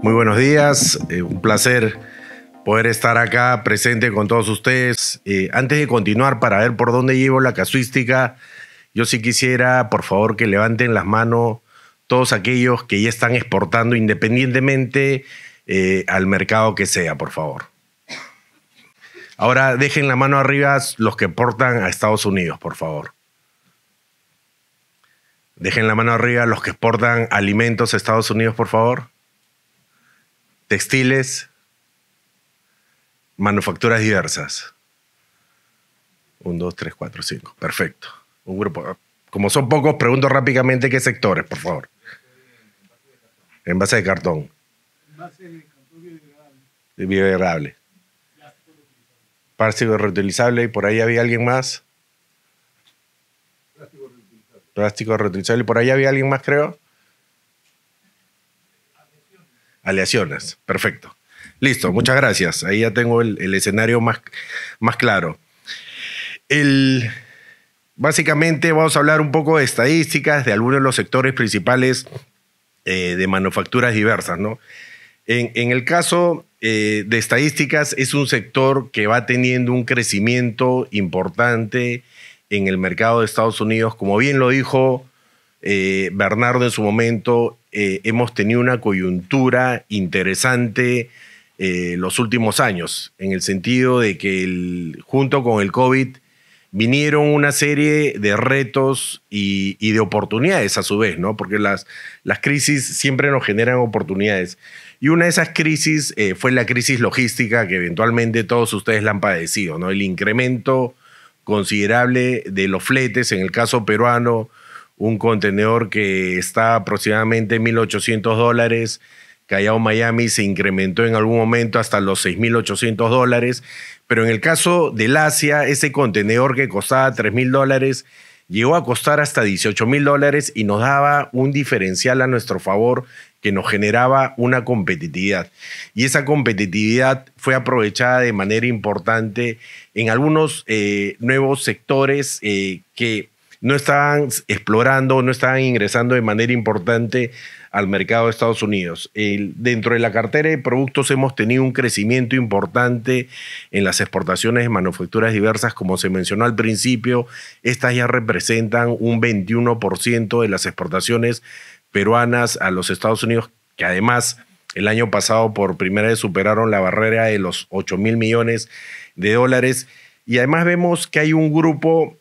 Muy buenos días, eh, un placer poder estar acá presente con todos ustedes. Eh, antes de continuar para ver por dónde llevo la casuística, yo sí quisiera, por favor, que levanten las manos todos aquellos que ya están exportando independientemente eh, al mercado que sea, por favor. Ahora dejen la mano arriba los que exportan a Estados Unidos, por favor. Dejen la mano arriba los que exportan alimentos a Estados Unidos, por favor textiles, manufacturas diversas. Un, dos, tres, cuatro, cinco. Perfecto. Un grupo. Como son pocos, pregunto rápidamente qué sectores, por favor. Envase de cartón. Envase de cartón biodegradable. De biodegradable. Plástico reutilizable. ¿Y por ahí había alguien más? Plástico reutilizable. Plástico reutilizable. ¿Y por ahí había alguien más, creo? Aleaciones, perfecto. Listo, muchas gracias. Ahí ya tengo el, escenario más, más claro. básicamente vamos a hablar un poco de estadísticas de algunos de los sectores principales eh, de manufacturas diversas. ¿no? En, el caso eh, de estadísticas, es un sector que va teniendo un crecimiento importante en el mercado de Estados Unidos. Como bien lo dijo eh, Bernardo en su momento, eh, hemos tenido una coyuntura interesante eh, los últimos años, en el sentido de que junto con el COVID vinieron una serie de retos y, de oportunidades a su vez, ¿no? Porque las, las crisis siempre nos generan oportunidades. Y una de esas crisis fue la crisis logística que eventualmente todos ustedes la han padecido, ¿no? El incremento considerable de los fletes, en el caso peruano, un contenedor que está aproximadamente 1.800 dólares. Callao Miami se incrementó en algún momento hasta los 6.800 dólares, pero en el caso del Asia, ese contenedor que costaba 3.000 dólares llegó a costar hasta 18.000 dólares y nos daba un diferencial a nuestro favor que nos generaba una competitividad. Y esa competitividad fue aprovechada de manera importante en algunos eh, nuevos sectores eh, que no están explorando, no están ingresando de manera importante al mercado de Estados Unidos. dentro de la cartera de productos hemos tenido un crecimiento importante en las exportaciones de manufacturas diversas, como se mencionó al principio, estas ya representan un 21% de las exportaciones peruanas a los Estados Unidos, que además el año pasado por primera vez superaron la barrera de los 8 mil millones de dólares. Y además vemos que hay un grupo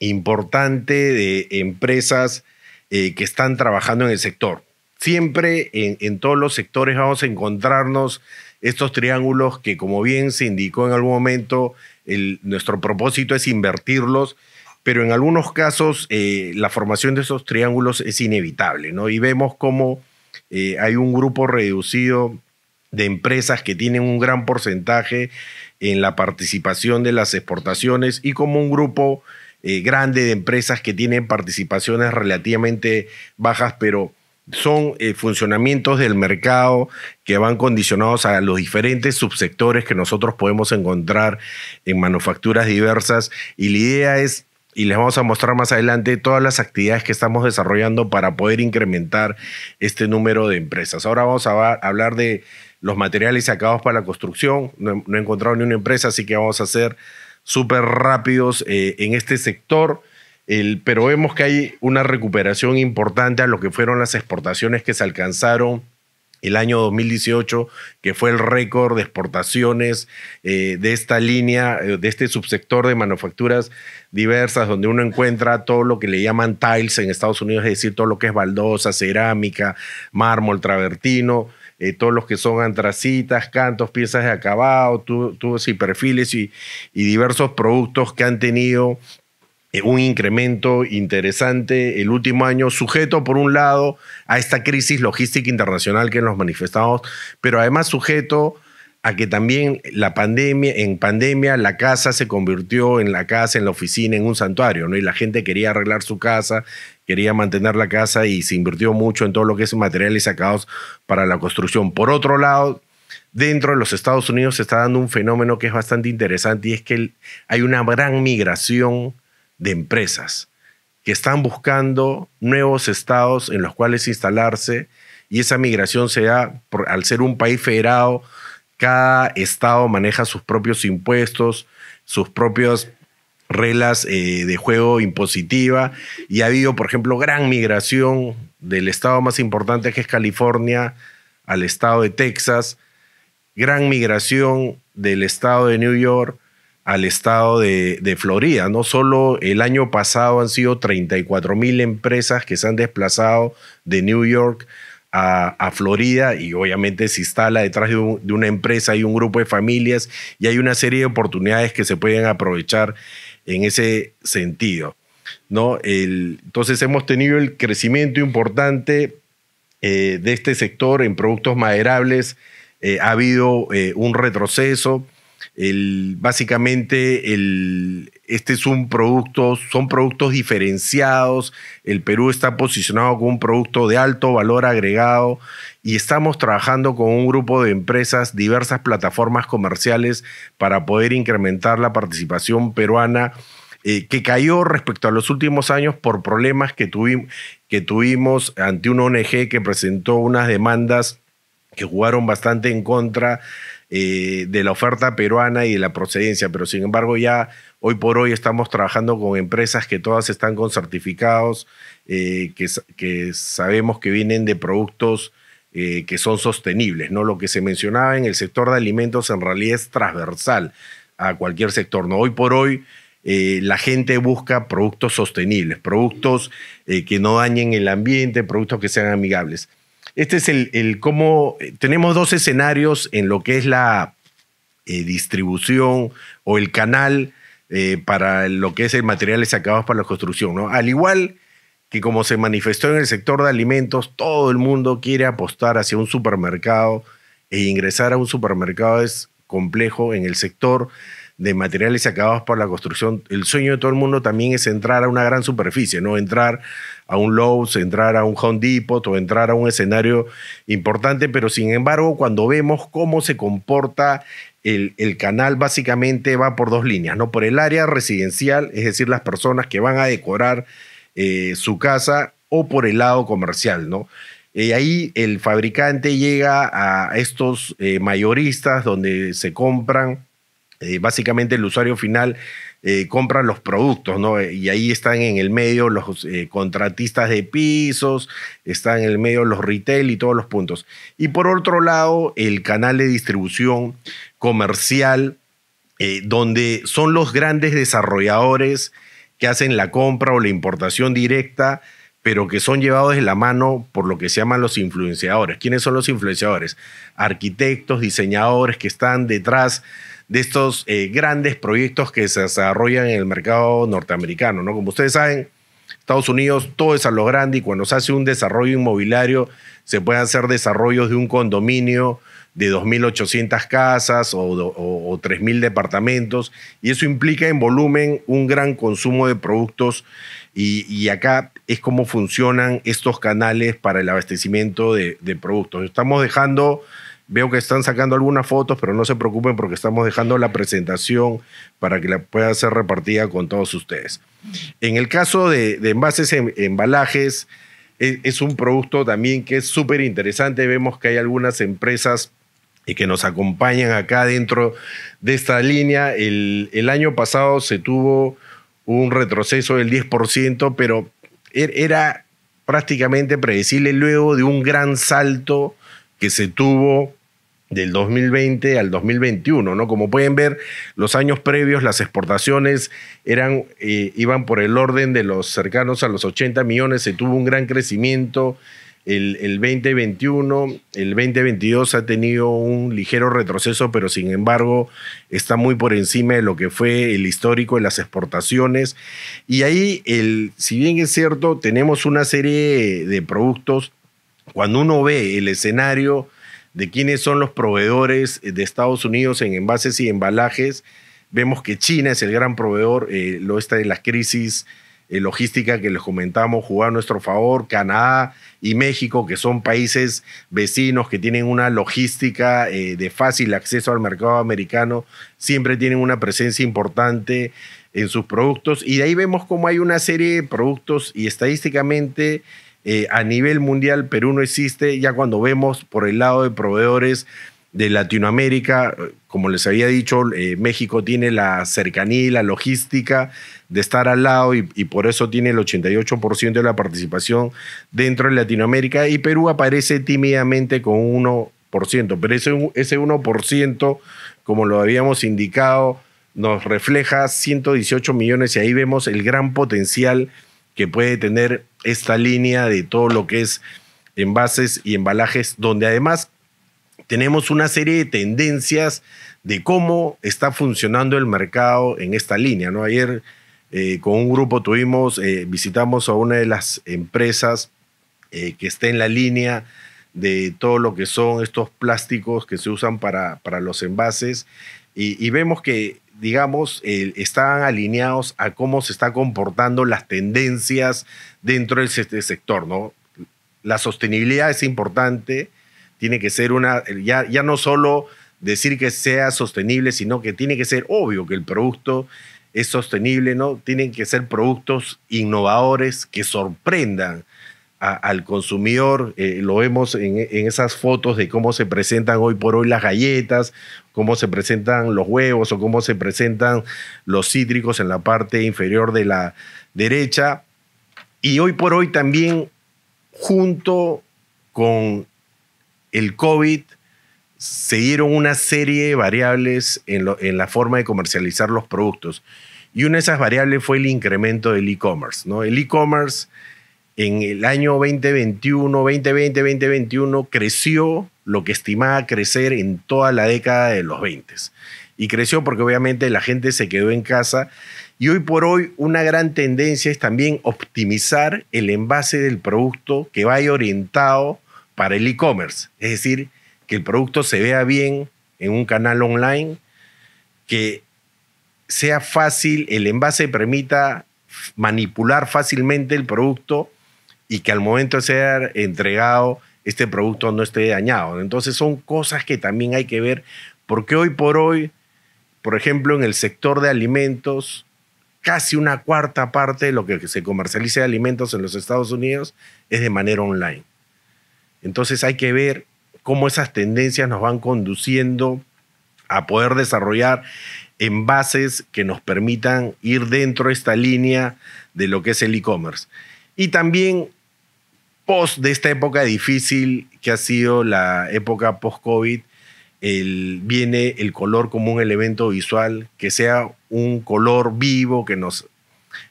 importante de empresas eh, que están trabajando en el sector. Siempre en, todos los sectores vamos a encontrarnos estos triángulos que, como bien se indicó en algún momento, nuestro propósito es invertirlos, pero en algunos casos eh, la formación de esos triángulos es inevitable, ¿no? Y vemos cómo eh, hay un grupo reducido de empresas que tienen un gran porcentaje en la participación de las exportaciones y como un grupo eh, grande de empresas que tienen participaciones relativamente bajas, pero son eh, funcionamientos del mercado que van condicionados a los diferentes subsectores que nosotros podemos encontrar en manufacturas diversas y la idea es y les vamos a mostrar más adelante todas las actividades que estamos desarrollando para poder incrementar este número de empresas. Ahora vamos a hablar de los materiales sacados para la construcción. no he encontrado ni una empresa, así que vamos a hacer súper rápidos eh, en este sector. pero vemos que hay una recuperación importante a lo que fueron las exportaciones que se alcanzaron el año 2018, que fue el récord de exportaciones eh, de esta línea, eh, de este subsector de manufacturas diversas, donde uno encuentra todo lo que le llaman tiles en Estados Unidos, es decir, todo lo que es baldosa, cerámica, mármol, travertino, eh, todos los que son antracitas, cantos, piezas de acabado, tubos y perfiles y, y diversos productos que han tenido eh, un incremento interesante el último año, sujeto por un lado a esta crisis logística internacional que nos manifestamos, pero además sujeto a que también la pandemia, en pandemia la casa se convirtió en la casa, en la oficina, en un santuario, ¿no? Y la gente quería arreglar su casa quería mantener la casa y se invirtió mucho en todo lo que es materiales sacados para la construcción. Por otro lado, dentro de los Estados Unidos se está dando un fenómeno que es bastante interesante y es que hay una gran migración de empresas que están buscando nuevos estados en los cuales instalarse y esa migración se da al ser un país federado, cada estado maneja sus propios impuestos, sus propios reglas eh, de juego impositiva y ha habido, por ejemplo, gran migración del estado más importante que es California al estado de Texas, gran migración del estado de New York al estado de, Florida. No solo el año pasado han sido 34 mil empresas que se han desplazado de New York a, Florida y obviamente se instala detrás de, una empresa, y un grupo de familias y hay una serie de oportunidades que se pueden aprovechar en ese sentido. ¿no? entonces hemos tenido el crecimiento importante eh, de este sector en productos maderables. Eh, ha habido eh, un retroceso. El, básicamente, el, este es un producto, son productos diferenciados. El Perú está posicionado como un producto de alto valor agregado y estamos trabajando con un grupo de empresas, diversas plataformas comerciales para poder incrementar la participación peruana. Eh, que cayó respecto a los últimos años por problemas que, que tuvimos ante una ONG que presentó unas demandas que jugaron bastante en contra eh, de la oferta peruana y de la procedencia, pero sin embargo ya hoy por hoy estamos trabajando con empresas que todas están con certificados, eh, que, sabemos que vienen de productos eh, que son sostenibles. ¿no? Lo que se mencionaba en el sector de alimentos en realidad es transversal a cualquier sector. ¿no? Hoy por hoy eh, la gente busca productos sostenibles, productos eh, que no dañen el ambiente, productos que sean amigables. Este es el, cómo tenemos dos escenarios en lo que es la distribución o el canal para lo que es el materiales acabados para la construcción. ¿no? Al igual que como se manifestó en el sector de alimentos, todo el mundo quiere apostar hacia un supermercado e ingresar a un supermercado es complejo en el sector de materiales acabados para la construcción. El sueño de todo el mundo también es entrar a una gran superficie, no entrar a un Lowe's, entrar a un Home Depot o entrar a un escenario importante, pero sin embargo cuando vemos cómo se comporta el, el, canal básicamente va por dos líneas, ¿no? Por el área residencial, es decir, las personas que van a decorar eh, su casa o por el lado comercial, ¿no? y eh, ahí el fabricante llega a estos eh, mayoristas donde se compran, básicamente el usuario final compra los productos, ¿no? Y ahí están en el medio los contratistas de pisos, están en el medio los retail y todos los puntos. Y por otro lado, el canal de distribución comercial, donde son los grandes desarrolladores que hacen la compra o la importación directa, pero que son llevados de la mano por lo que se llaman los influenciadores. ¿Quiénes son los influenciadores? Arquitectos, diseñadores que están detrás de estos eh, grandes proyectos que se desarrollan en el mercado norteamericano. ¿no? Como ustedes saben, Estados Unidos todo es a lo grande y cuando se hace un desarrollo inmobiliario se pueden hacer desarrollos de un condominio de 2.800 casas o, 3.000 departamentos, y eso implica en volumen un gran consumo de productos, y, acá es cómo funcionan estos canales para el abastecimiento de, productos. Estamos dejando... Veo que están sacando algunas fotos, pero no se preocupen porque estamos dejando la presentación para que la pueda ser repartida con todos ustedes. En el caso de, envases en embalajes, e, es, un producto también que es súper interesante. Vemos que hay algunas empresas y que nos acompañan acá dentro de esta línea. El, año pasado se tuvo un retroceso del 10%, pero er-, era prácticamente predecible luego de un gran salto que se tuvo del 2020 al 2021, ¿no? Como pueden ver, los años previos las exportaciones eran, eh, iban por el orden de los cercanos a los 80 millones, se tuvo un gran crecimiento el, 2021, el 2022 ha tenido un ligero retroceso, pero sin embargo está muy por encima de lo que fue el histórico de las exportaciones. Y ahí, el, si bien es cierto, tenemos una serie de productos, cuando uno ve el escenario de quiénes son los proveedores de Estados Unidos en envases y embalajes, vemos que China es el gran proveedor, eh, lo está en las crisis eh, logística que les comentamos jugó a nuestro favor, Canadá y México, que son países vecinos que tienen una logística eh, de fácil acceso al mercado americano, siempre tienen una presencia importante en sus productos y de ahí vemos cómo hay una serie de productos y estadísticamente... Eh, a nivel mundial Perú no existe, ya cuando vemos por el lado de proveedores de Latinoamérica, como les había dicho, México tiene la cercanía y la logística de estar al lado y, por eso tiene el 88% de la participación dentro de Latinoamérica y Perú aparece tímidamente con un 1%, pero ese, ese 1%, como lo habíamos indicado, nos refleja 118 millones y ahí vemos el gran potencial que puede tener esta línea de todo lo que es envases y embalajes, donde además tenemos una serie de tendencias de cómo está funcionando el mercado en esta línea. ¿no? Ayer eh, con un grupo tuvimos, eh, visitamos a una de las empresas eh, que está en la línea de todo lo que son estos plásticos que se usan para, para los envases y, vemos que, digamos, están alineados a cómo se están comportando las tendencias dentro de este sector, ¿no? La sostenibilidad es importante, tiene que ser una, ya, ya no solo decir que sea sostenible, sino que tiene que ser obvio que el producto es sostenible, ¿no? Tienen que ser productos innovadores que sorprendan al consumidor. Eh, lo vemos en, en, esas fotos de cómo se presentan hoy por hoy las galletas, cómo se presentan los huevos o cómo se presentan los cítricos en la parte inferior de la derecha. Y hoy por hoy también, junto con el COVID, se dieron una serie de variables en, la forma de comercializar los productos. Y una de esas variables fue el incremento del e-commerce. ¿no? El e-commerce en el año 2021, 2020, 2021 creció lo que estimaba crecer en toda la década de los 20. Y creció porque obviamente la gente se quedó en casa. Y hoy por hoy una gran tendencia es también optimizar el envase del producto que vaya orientado para el e-commerce. Es decir, que el producto se vea bien en un canal online, que sea fácil, el envase permita manipular fácilmente el producto y que al momento de ser entregado este producto no esté dañado. Entonces son cosas que también hay que ver, porque hoy por hoy, por ejemplo, en el sector de alimentos, casi una cuarta parte de lo que se comercializa de alimentos en los Estados Unidos es de manera online. Entonces hay que ver cómo esas tendencias nos van conduciendo a poder desarrollar envases que nos permitan ir dentro de esta línea de lo que es el e-commerce. Y también post de esta época difícil que ha sido la época post-COVID, el, viene el color como un elemento visual, que sea un color vivo que nos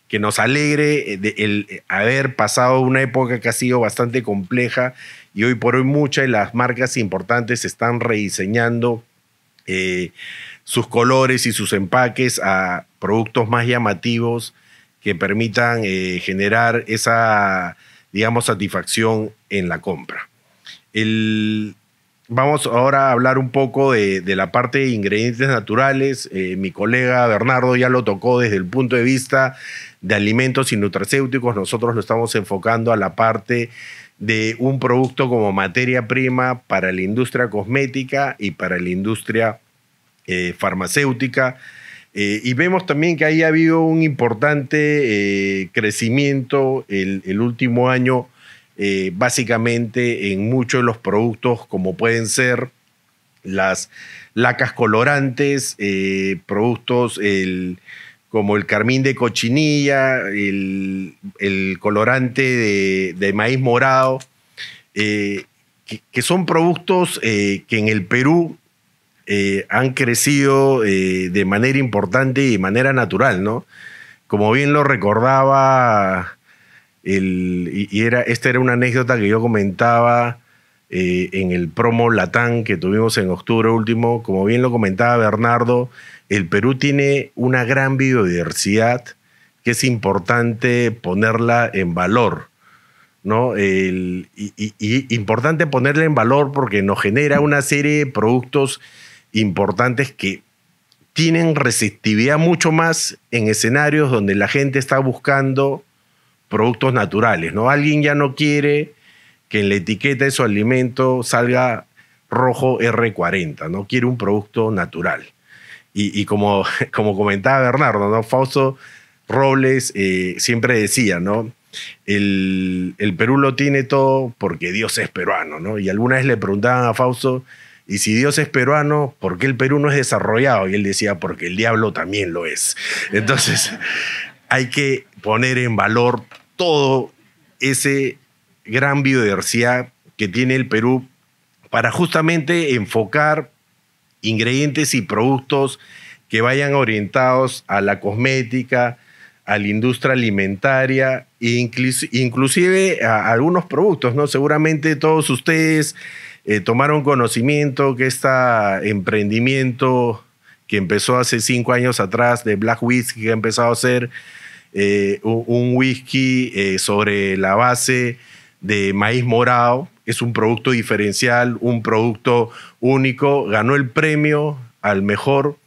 que nos alegre eh, el eh, haber pasado una época que ha sido bastante compleja y hoy por hoy muchas de las marcas importantes están rediseñando eh, sus colores y sus empaques a productos más llamativos que permitan generar esa, digamos, satisfacción en la compra. El, Vamos ahora a hablar un poco de, la parte de ingredientes naturales. Eh, mi colega Bernardo ya lo tocó desde el punto de vista de alimentos y nutracéuticos. Nosotros lo estamos enfocando a la parte de un producto como materia prima para la industria cosmética y para la industria eh, farmacéutica. Eh, y vemos también que ahí ha habido un importante crecimiento el, último año eh, básicamente en muchos de los productos como pueden ser las lacas colorantes, eh, productos como el carmín de cochinilla, el, colorante de, maíz morado, eh, que, que, son productos que en el Perú han crecido de manera importante y de manera natural, ¿no? Como bien lo recordaba y, era, esta era una anécdota que yo comentaba eh, en el promo Latán que tuvimos en octubre último. Como bien lo comentaba Bernardo, el Perú tiene una gran biodiversidad que es importante ponerla en valor. ¿no? y, importante ponerla en valor porque nos genera una serie de productos importantes que tienen resistividad mucho más en escenarios donde la gente está buscando productos naturales, ¿no? Alguien ya no quiere que en la etiqueta de su alimento salga rojo R40, ¿no? Quiere un producto natural. Y, como, como comentaba Bernardo, ¿no? Fausto Robles eh, siempre decía, ¿no? El, el, Perú lo tiene todo porque Dios es peruano, ¿no? Y alguna vez le preguntaban a Fausto, y si Dios es peruano, ¿por qué el Perú no es desarrollado? Y él decía, porque el diablo también lo es. Entonces, hay que poner en valor todo ese gran biodiversidad que tiene el Perú para justamente enfocar ingredientes y productos que vayan orientados a la cosmética, a la industria alimentaria e inclusive a algunos productos, ¿no? Seguramente todos ustedes eh, tomaron conocimiento que este emprendimiento que empezó hace cinco años atrás de Black Whisky, que ha empezado a ser eh, un whisky eh, sobre la base de maíz morado. Es un producto diferencial, un producto único. Ganó el premio al mejor,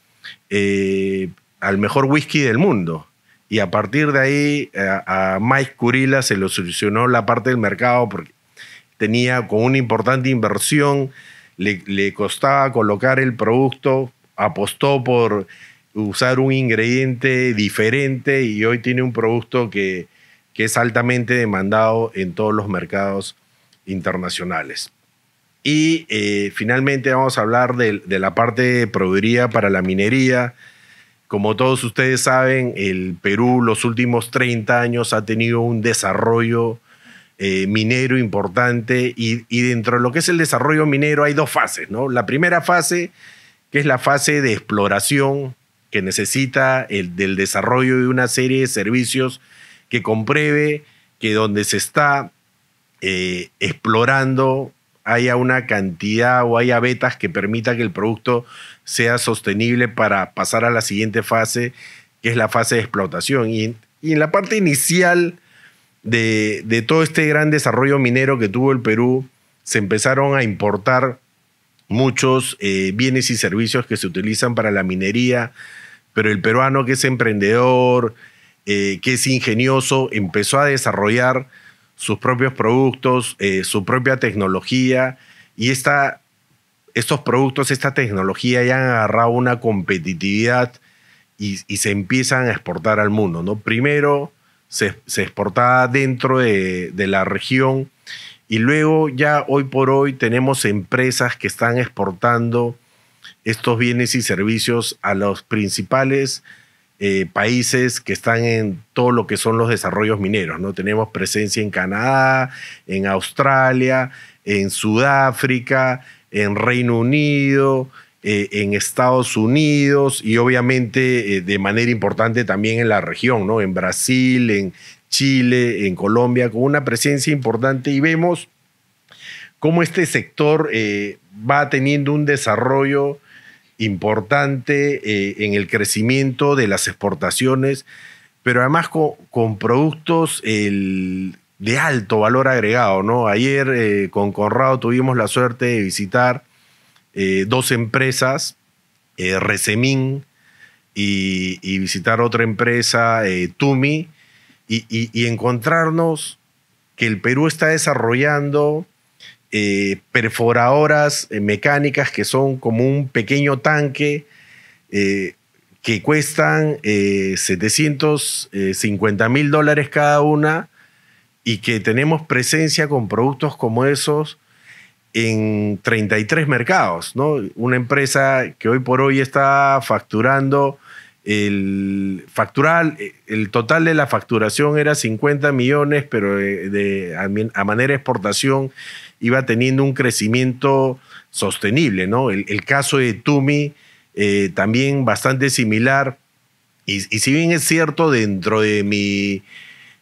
eh, al mejor whisky del mundo. Y a partir de ahí a, a Mike se lo solucionó la parte del mercado porque tenía con una importante inversión, le costaba colocar el producto, apostó por usar un ingrediente diferente y hoy tiene un producto que, es altamente demandado en todos los mercados internacionales. Y eh, finalmente vamos a hablar de, la parte de proveeduría para la minería. Como todos ustedes saben, el Perú los últimos 30 años ha tenido un desarrollo eh, minero importante y, dentro de lo que es el desarrollo minero hay dos fases. ¿no? La primera fase, que es la fase de exploración, que necesita el, del desarrollo de una serie de servicios que compruebe que donde se está eh, explorando haya una cantidad o haya vetas que permita que el producto sea sostenible para pasar a la siguiente fase, que es la fase de explotación. Y, y en la parte inicial de, de, todo este gran desarrollo minero que tuvo el Perú, se empezaron a importar muchos eh, bienes y servicios que se utilizan para la minería, pero el peruano que es emprendedor, eh, que es ingenioso, empezó a desarrollar sus propios productos, eh, su propia tecnología y estos productos, esta tecnología ya han agarrado una competitividad y, se empiezan a exportar al mundo. ¿no? Primero se, exportaba dentro de la región y luego ya hoy por hoy tenemos empresas que están exportando estos bienes y servicios a los principales eh, países que están en todo lo que son los desarrollos mineros. ¿no? Tenemos presencia en Canadá, en Australia, en Sudáfrica, en Reino Unido, eh, en Estados Unidos y obviamente eh, de manera importante también en la región, ¿no? en Brasil, en Chile, en Colombia, con una presencia importante y vemos cómo este sector va teniendo un desarrollo importante eh, en el crecimiento de las exportaciones, pero además con, productos de alto valor agregado. Ayer eh, con Corrado tuvimos la suerte de visitar eh, dos empresas, Resemín y, visitar otra empresa, Tumi, y encontrarnos que el Perú está desarrollando eh, perforadoras eh, mecánicas que son como un pequeño tanque eh, que cuestan 750 mil dólares cada una y que tenemos presencia con productos como esos en 33 mercados. ¿no? Una empresa que hoy por hoy está facturando el factural, el total de la facturación era 50 millones, pero a manera de exportación iba teniendo un crecimiento sostenible, ¿no? El, caso de Tumi eh, también bastante similar. Y, si bien es cierto, dentro de mi,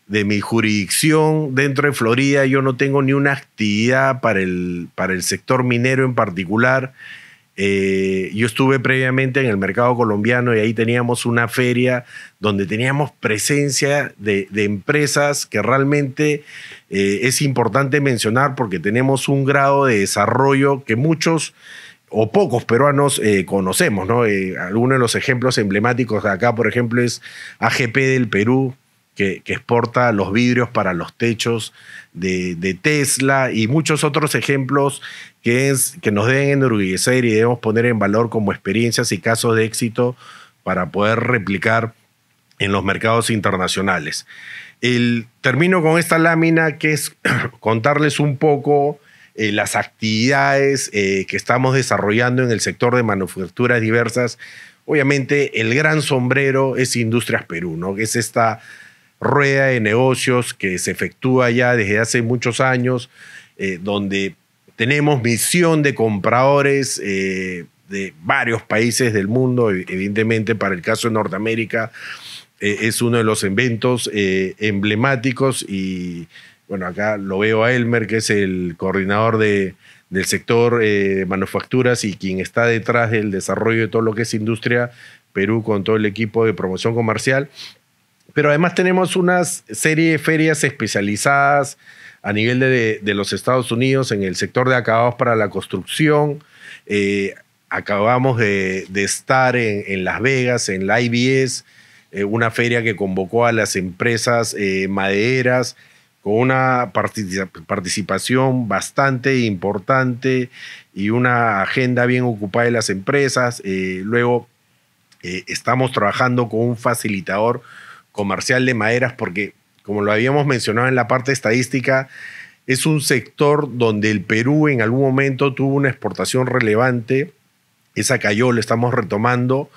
de mi jurisdicción, dentro de Florida, yo no tengo ni una actividad para el, para el sector minero en particular, eh, yo estuve previamente en el mercado colombiano y ahí teníamos una feria donde teníamos presencia de, empresas que realmente eh, es importante mencionar porque tenemos un grado de desarrollo que muchos o pocos peruanos eh, conocemos. ¿no? algunos de los ejemplos emblemáticos de acá, por ejemplo, es AGP del Perú, que, exporta los vidrios para los techos de, Tesla y muchos otros ejemplos que, que nos deben enorgullecer y debemos poner en valor como experiencias y casos de éxito para poder replicar en los mercados internacionales. El, termino con esta lámina que es contarles un poco eh, las actividades eh, que estamos desarrollando en el sector de manufacturas diversas. Obviamente el gran sombrero es Industrias Perú, ¿no? que es esta rueda de negocios que se efectúa ya desde hace muchos años, eh, donde tenemos misión de compradores eh, de varios países del mundo, evidentemente para el caso de Norteamérica eh, es uno de los eventos emblemáticos y bueno, acá lo veo a Elmer, que es el coordinador de, del sector de manufacturas y quien está detrás del desarrollo de todo lo que es industria Perú con todo el equipo de promoción comercial pero además tenemos unas serie de ferias especializadas a nivel de, los Estados Unidos en el sector de acabados para la construcción. Eh, acabamos de, estar en, Las Vegas, en la IBS, eh, una feria que convocó a las empresas eh, maderas madereras con una participación bastante importante y una agenda bien ocupada de las empresas. luego estamos trabajando con un facilitador comercial de maderas porque, como lo habíamos mencionado en la parte estadística, es un sector donde el Perú en algún momento tuvo una exportación relevante. Esa cayó, le estamos retomando,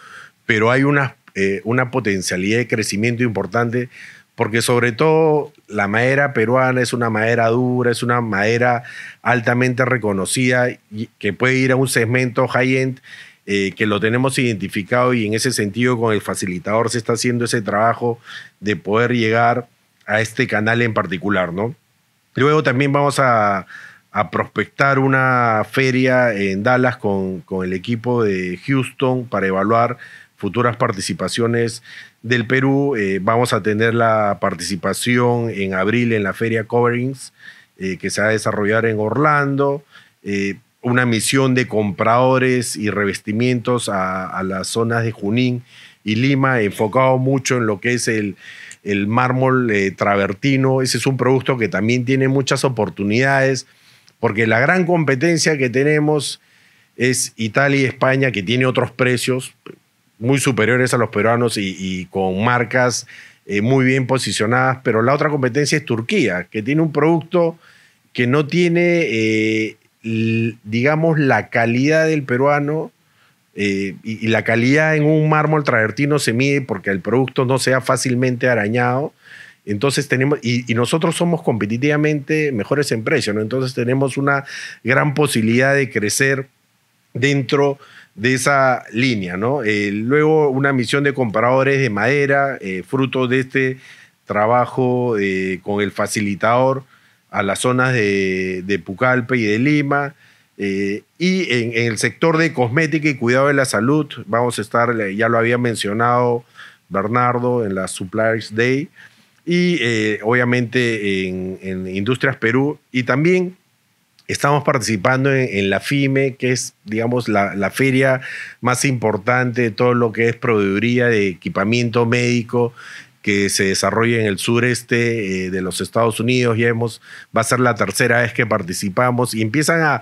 pero hay una, eh, una potencialidad de crecimiento importante porque sobre todo la madera peruana es una madera dura, es una madera altamente reconocida que puede ir a un segmento high-end eh, que lo tenemos identificado y en ese sentido con el facilitador se está haciendo ese trabajo de poder llegar a este canal en particular, ¿no? Luego también vamos a, prospectar una feria en Dallas con, el equipo de Houston para evaluar futuras participaciones del Perú. Eh, vamos a tener la participación en abril en la feria Coverings, eh, que se va a desarrollar en Orlando una misión de compradores y revestimientos a, las zonas de Junín y Lima, enfocado mucho en lo que es el, el mármol eh, travertino. Ese es un producto que también tiene muchas oportunidades, porque la gran competencia que tenemos es Italia y España, que tiene otros precios muy superiores a los peruanos y, con marcas eh, muy bien posicionadas, pero la otra competencia es Turquía, que tiene un producto que no tiene eh, digamos, la calidad del peruano eh, y, la calidad en un mármol travertino se mide porque el producto no sea fácilmente arañado. Entonces tenemos, y, nosotros somos competitivamente mejores en precio, Entonces tenemos una gran posibilidad de crecer dentro de esa línea, eh, luego una misión de compradores de madera, eh, fruto de este trabajo con el facilitador a las zonas de, de Pucallpa y de Lima. Eh, y en, el sector de cosmética y cuidado de la salud, vamos a estar, eh, ya lo había mencionado Bernardo en la Suppliers Day, y eh, obviamente en, Industrias Perú, y también estamos participando en, la FIME, que es, digamos, la, la, feria más importante de todo lo que es proveeduría de equipamiento médico que se desarrolla en el sureste eh, de los Estados Unidos. Y hemos, va a ser la tercera vez que participamos y empiezan a,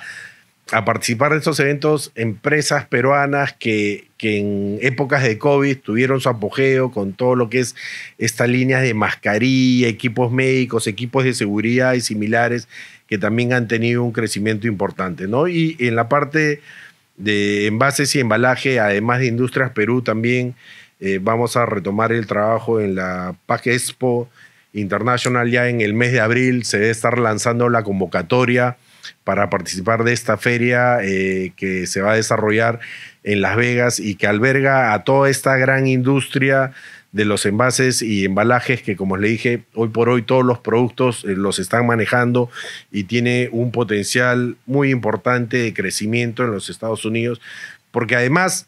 participar en estos eventos empresas peruanas que, que, en épocas de COVID tuvieron su apogeo con todo lo que es esta línea de mascarilla, equipos médicos, equipos de seguridad y similares que también han tenido un crecimiento importante. ¿no? Y en la parte de envases y embalaje, además de Industrias Perú, también eh, vamos a retomar el trabajo en la PAC Expo International. Ya en el mes de abril se debe estar lanzando la convocatoria para participar de esta feria eh, que se va a desarrollar en Las Vegas y que alberga a toda esta gran industria de los envases y embalajes que, como les dije, hoy por hoy todos los productos eh, los están manejando y tiene un potencial muy importante de crecimiento en los Estados Unidos, porque además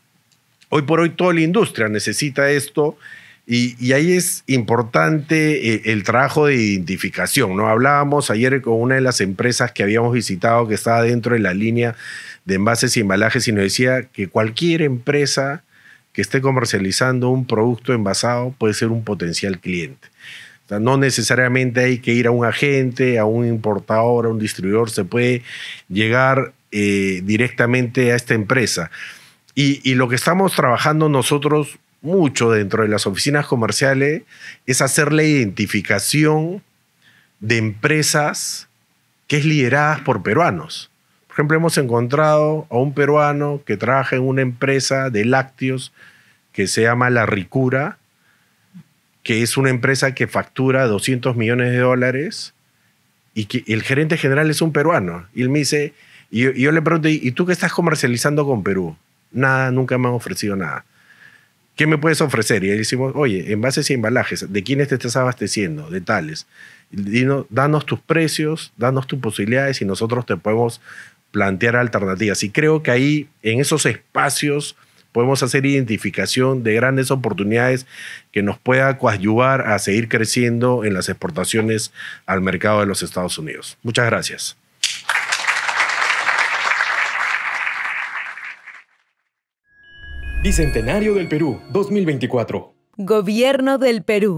Hoy por hoy toda la industria necesita esto y, ahí es importante eh, el, trabajo de identificación. ¿no? Hablábamos ayer con una de las empresas que habíamos visitado que estaba dentro de la línea de envases y embalajes y nos decía que cualquier empresa que esté comercializando un producto envasado puede ser un potencial cliente. no necesariamente hay que ir a un agente, a un importador, a un distribuidor, se puede llegar eh, directamente a esta empresa. Y, lo que estamos trabajando nosotros mucho dentro de las oficinas comerciales es hacer la identificación de empresas que es lideradas por peruanos. Por ejemplo, hemos encontrado a un peruano que trabaja en una empresa de lácteos que se llama La Ricura, que es una empresa que factura 200 millones de dólares y que el gerente general es un peruano. Y él me dice, yo, y yo le pregunto, ¿y tú qué estás comercializando con Perú? nada, nunca me han ofrecido nada. ¿Qué me puedes ofrecer? Y ahí decimos, oye, envases y embalajes, ¿de quiénes te estás abasteciendo? De tales. danos tus precios, danos tus posibilidades y nosotros te podemos plantear alternativas. Y creo que ahí, en esos espacios, podemos hacer identificación de grandes oportunidades que nos pueda coadyuvar a seguir creciendo en las exportaciones al mercado de los Estados Unidos. Muchas gracias. Bicentenario del Perú 2024. Gobierno del Perú.